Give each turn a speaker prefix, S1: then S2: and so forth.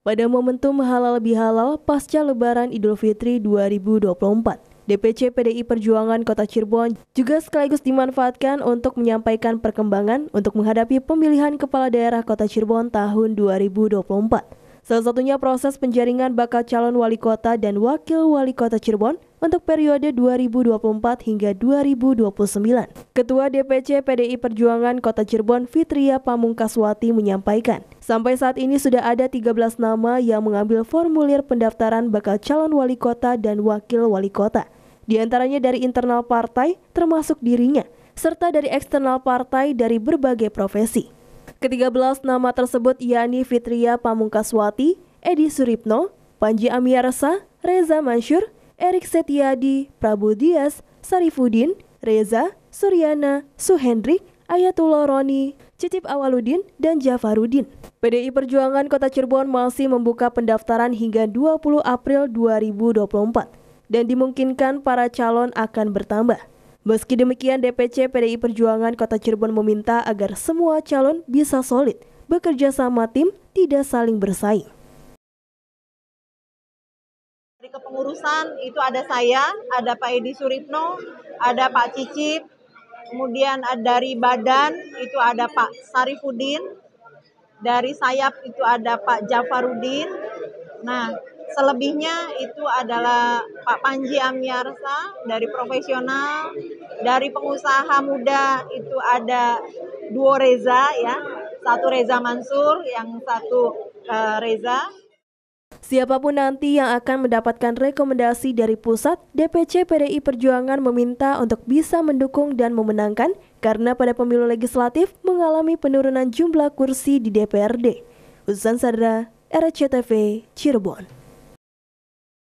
S1: pada momentum halal bihalal pasca lebaran Idul Fitri 2024. DPC PDI Perjuangan Kota Cirebon juga sekaligus dimanfaatkan untuk menyampaikan perkembangan untuk menghadapi pemilihan kepala daerah Kota Cirebon tahun 2024. Salah satunya proses penjaringan bakal calon wali kota dan wakil wali kota Cirebon untuk periode 2024 hingga 2029. Ketua DPC PDI Perjuangan Kota Cirebon Fitria Pamungkaswati menyampaikan, sampai saat ini sudah ada 13 nama yang mengambil formulir pendaftaran bakal calon wali kota dan wakil wali kota. Di antaranya dari internal partai termasuk dirinya, serta dari eksternal partai dari berbagai profesi. Ketiga-belas nama tersebut yakni Fitria Pamungkaswati, Edi Suripno, Panji Amiarsa, Reza Mansur, Erik Setiadi, Prabu Dias, Sarifudin, Reza, Suryana, Suhendrik, Ayatullah Roni, Cicip Awaludin, dan Jafarudin. PDI Perjuangan Kota Cirebon masih membuka pendaftaran hingga 20 April 2024 dan dimungkinkan para calon akan bertambah. Meski demikian, DPC PDI Perjuangan Kota Cirebon meminta agar semua calon bisa solid, bekerja sama tim, tidak saling bersaing
S2: kepengurusan itu ada saya, ada Pak Edi Suripno, ada Pak Cicip, kemudian dari badan itu ada Pak Sarifudin, dari sayap itu ada Pak Jafarudin. Nah, selebihnya itu adalah Pak Panji Amyarsa dari profesional, dari pengusaha muda itu ada duo Reza ya, satu Reza Mansur, yang satu uh, Reza.
S1: Siapapun nanti yang akan mendapatkan rekomendasi dari pusat, DPC PDI Perjuangan meminta untuk bisa mendukung dan memenangkan karena pada pemilu legislatif mengalami penurunan jumlah kursi di DPRD. Usan Sadra, RCTV, Cirebon.